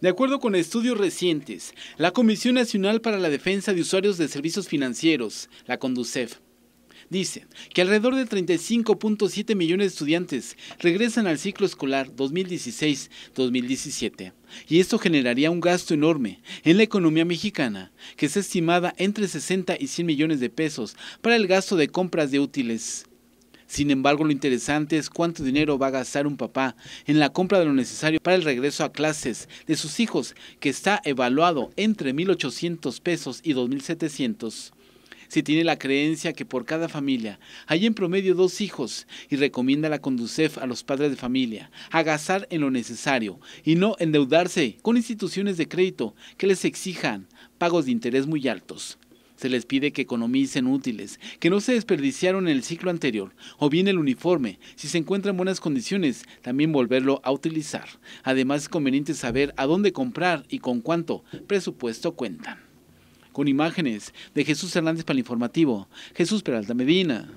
De acuerdo con estudios recientes, la Comisión Nacional para la Defensa de Usuarios de Servicios Financieros, la CONDUCEF, dice que alrededor de 35.7 millones de estudiantes regresan al ciclo escolar 2016-2017 y esto generaría un gasto enorme en la economía mexicana, que es estimada entre 60 y 100 millones de pesos para el gasto de compras de útiles sin embargo, lo interesante es cuánto dinero va a gastar un papá en la compra de lo necesario para el regreso a clases de sus hijos, que está evaluado entre 1.800 pesos y 2.700. Si tiene la creencia que por cada familia hay en promedio dos hijos y recomienda la Conducef a los padres de familia a gastar en lo necesario y no endeudarse con instituciones de crédito que les exijan pagos de interés muy altos. Se les pide que economicen útiles, que no se desperdiciaron en el ciclo anterior, o bien el uniforme, si se encuentra en buenas condiciones, también volverlo a utilizar. Además es conveniente saber a dónde comprar y con cuánto presupuesto cuentan. Con imágenes de Jesús Hernández para el informativo, Jesús Peralta Medina.